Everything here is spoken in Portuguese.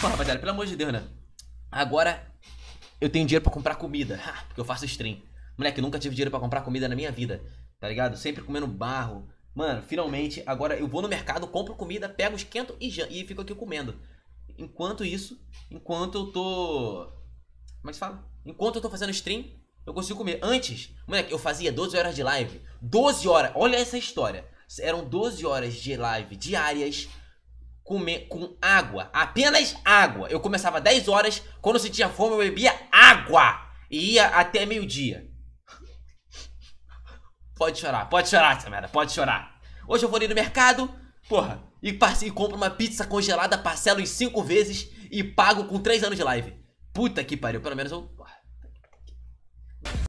Pô, rapaziada, pelo amor de Deus, né? Agora eu tenho dinheiro para comprar comida. Ha, porque eu faço stream. Moleque, nunca tive dinheiro para comprar comida na minha vida. Tá ligado? Sempre comendo barro. Mano, finalmente, agora eu vou no mercado, compro comida, pego, esquento e, e fico aqui comendo. Enquanto isso, enquanto eu tô. Como é que fala? Enquanto eu tô fazendo stream, eu consigo comer. Antes, moleque, eu fazia 12 horas de live. 12 horas, olha essa história. Eram 12 horas de live diárias com, com água, apenas água. Eu começava 10 horas, quando sentia fome eu bebia água e ia até meio-dia. Pode chorar, pode chorar essa merda, pode chorar. Hoje eu vou ali no mercado, porra, e, e compro uma pizza congelada, parcelo em 5 vezes e pago com 3 anos de live. Puta que pariu, pelo menos eu